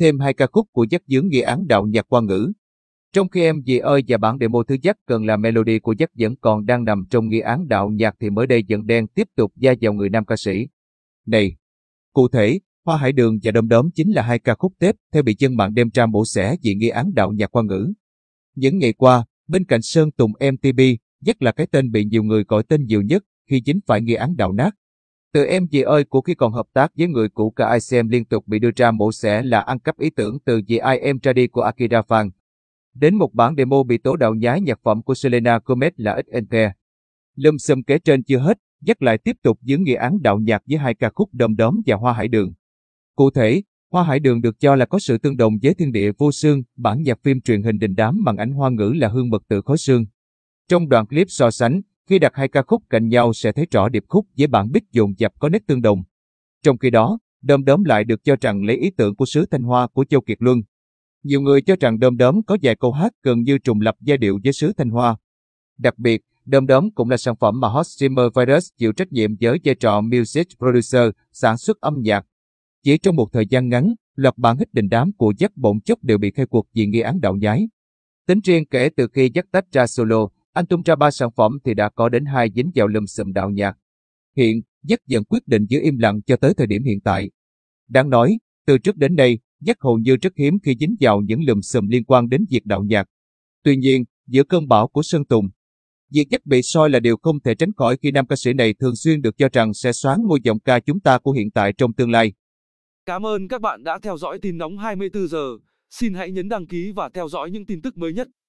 thêm hai ca khúc của dắt dướng nghi án đạo nhạc quan ngữ. Trong khi em dì ơi và bản demo thứ dắt cần là melody của dắt vẫn còn đang nằm trong nghi án đạo nhạc thì mới đây dẫn đen tiếp tục gia vào người nam ca sĩ. Này, cụ thể, Hoa Hải Đường và Đom Đóm chính là hai ca khúc Tết theo bị dân mạng đem ra mổ xẻ vì nghi án đạo nhạc quan ngữ. Những ngày qua, bên cạnh Sơn Tùng MTB, nhất là cái tên bị nhiều người gọi tên nhiều nhất khi dính phải nghi án đạo nát từ em gì ơi của khi còn hợp tác với người cũ cả ICM liên tục bị đưa ra mổ xẻ là ăn cắp ý tưởng từ dì ai em ra đi của Akira Fan. Đến một bản demo bị tố đạo nhái nhạc phẩm của Selena Gomez là XNT. Lâm xâm kể trên chưa hết, dắt lại tiếp tục những nghi án đạo nhạc với hai ca khúc Đom Đóm và Hoa Hải Đường. Cụ thể, Hoa Hải Đường được cho là có sự tương đồng với Thiên Địa Vô xương bản nhạc phim truyền hình đình đám bằng ảnh hoa ngữ là Hương Mật Tự Khói Sương. Trong đoạn clip so sánh, khi đặt hai ca khúc cạnh nhau sẽ thấy rõ điệp khúc với bản bích dồn dập có nét tương đồng. Trong khi đó, đơm Đóm lại được cho rằng lấy ý tưởng của sứ Thanh Hoa của Châu Kiệt Luân. Nhiều người cho rằng đơm Đóm có vài câu hát gần như trùng lập giai điệu với sứ Thanh Hoa. Đặc biệt, đơm Đóm cũng là sản phẩm mà Hot Zimmer Virus chịu trách nhiệm với vai trò music producer, sản xuất âm nhạc. Chỉ trong một thời gian ngắn, loạt bản hit đình đám của Jack bỗng chốc đều bị khai cuộc vì nghi án đạo nhái. Tính riêng kể từ khi Jack tách ra solo, anh tung ra ba sản phẩm thì đã có đến hai dính vào lùm xùm đạo nhạc. Hiện, Giác dần quyết định giữ im lặng cho tới thời điểm hiện tại. Đáng nói, từ trước đến nay, Giác hầu như rất hiếm khi dính vào những lùm xùm liên quan đến việc đạo nhạc. Tuy nhiên, giữa cơn bão của Sơn Tùng, việc Giác bị soi là điều không thể tránh khỏi khi nam ca sĩ này thường xuyên được cho rằng sẽ xoán ngôi giọng ca chúng ta của hiện tại trong tương lai. Cảm ơn các bạn đã theo dõi tin nóng 24 giờ. Xin hãy nhấn đăng ký và theo dõi những tin tức mới nhất.